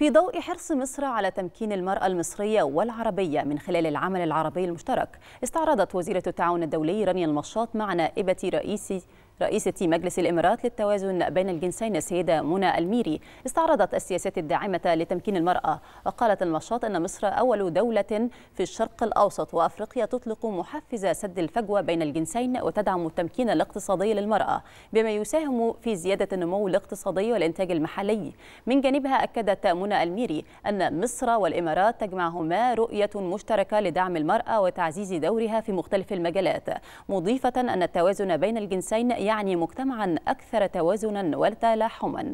في ضوء حرص مصر على تمكين المرأة المصرية والعربية من خلال العمل العربي المشترك استعرضت وزيرة التعاون الدولي رانيا المشاط مع نائبة رئيس رئيسة مجلس الإمارات للتوازن بين الجنسين السيدة منى الميري استعرضت السياسات الداعمة لتمكين المرأة وقالت المشاط أن مصر أول دولة في الشرق الأوسط وأفريقيا تطلق محفز سد الفجوة بين الجنسين وتدعم التمكين الاقتصادي للمرأة بما يساهم في زيادة النمو الاقتصادي والإنتاج المحلي من جانبها أكدت منى الميري أن مصر والإمارات تجمعهما رؤية مشتركة لدعم المرأة وتعزيز دورها في مختلف المجالات مضيفة أن التوازن بين الجنسين يعني مجتمعا أكثر توازنا وتلاحما